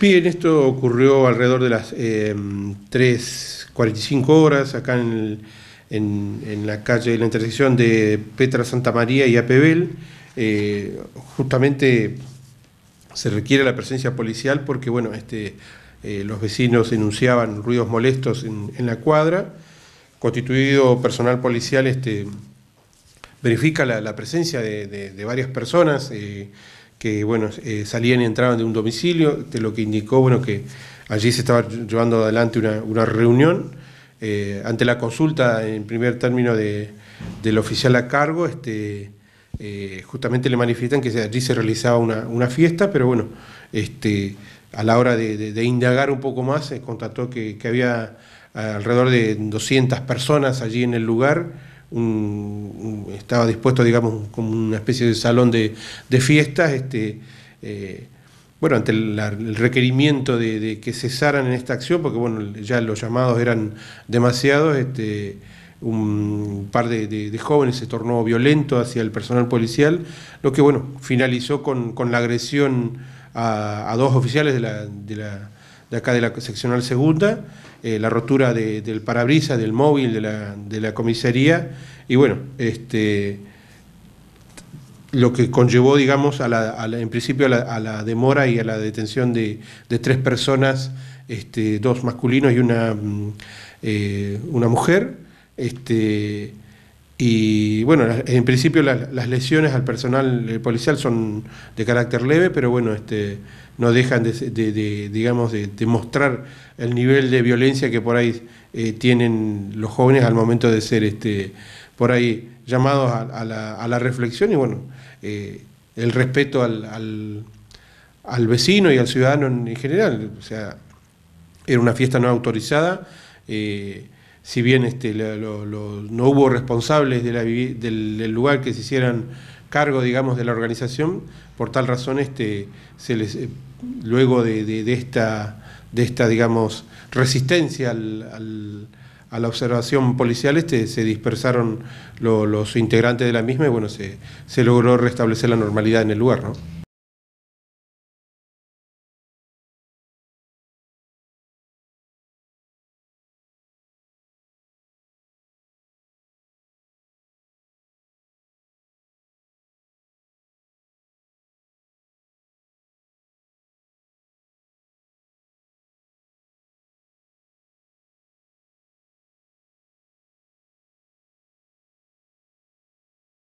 Bien, esto ocurrió alrededor de las 3.45 em, horas acá en, la calle, de la intersección de Petra Santa María y Apebel. Eh, justamente se requiere la presencia policial porque, bueno, este, eh, los vecinos enunciaban ruidos molestos en, la cuadra. Constituido personal policial este, verifica la, presencia de, de, varias personas eh, que bueno, eh, salían y entraban de un domicilio, de lo que indicó bueno, que allí se estaba llevando adelante una, una reunión. Eh, ante la consulta, en primer término, de, del oficial a cargo, este, eh, justamente le manifiestan que allí se realizaba una, fiesta, pero bueno, este, a la hora de, indagar un poco más, se contactó que, que había alrededor de 200 personas allí en el lugar un, estaba dispuesto, digamos, como una especie de salón de, de fiestas, este, eh, bueno, ante el, requerimiento de, que cesaran en esta acción, porque bueno, ya los llamados eran demasiados, este, un par de, jóvenes se tornó violento hacia el personal policial, lo que bueno, finalizó con, con la agresión a, dos oficiales de la de acá de la seccional segunda, eh, la rotura del parabrisas, del móvil, de la, comisaría, y bueno, este, lo que conllevó, digamos, a la, en principio a la, demora y a la detención de, tres personas, este, dos masculinos y una, mm, eh, una mujer. Este, y bueno, en principio las, lesiones al personal eh, policial son de carácter leve, pero bueno, este, no dejan de, digamos, de, mostrar el nivel de violencia que por ahí eh, tienen los jóvenes al momento de ser este, por ahí llamados a, la, a la, reflexión y bueno, eh, el respeto al, vecino y al ciudadano en, general. O sea, era una fiesta no autorizada si bien este, no hubo responsables del, lugar que se hicieran cargo, digamos, de la organización, por tal razón este, eh, luego de, esta resistencia a la observación policial, este, se dispersaron los integrantes de la misma y bueno, se, logró restablecer la normalidad en el lugar,